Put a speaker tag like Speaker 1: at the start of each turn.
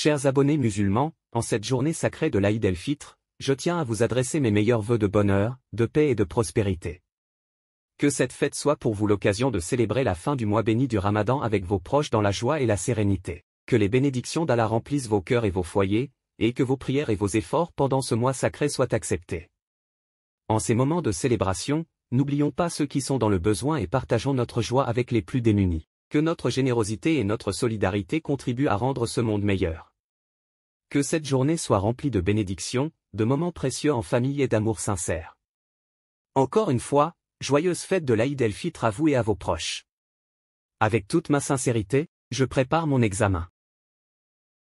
Speaker 1: Chers abonnés musulmans, en cette journée sacrée de l'Aïd el-Fitr, je tiens à vous adresser mes meilleurs vœux de bonheur, de paix et de prospérité. Que cette fête soit pour vous l'occasion de célébrer la fin du mois béni du Ramadan avec vos proches dans la joie et la sérénité. Que les bénédictions d'Allah remplissent vos cœurs et vos foyers, et que vos prières et vos efforts pendant ce mois sacré soient acceptés. En ces moments de célébration, n'oublions pas ceux qui sont dans le besoin et partageons notre joie avec les plus démunis. Que notre générosité et notre solidarité contribuent à rendre ce monde meilleur. Que cette journée soit remplie de bénédictions, de moments précieux en famille et d'amour sincère. Encore une fois, joyeuse fête de l'Aïd el-Fitr à vous et à vos proches. Avec toute ma sincérité, je prépare mon examen.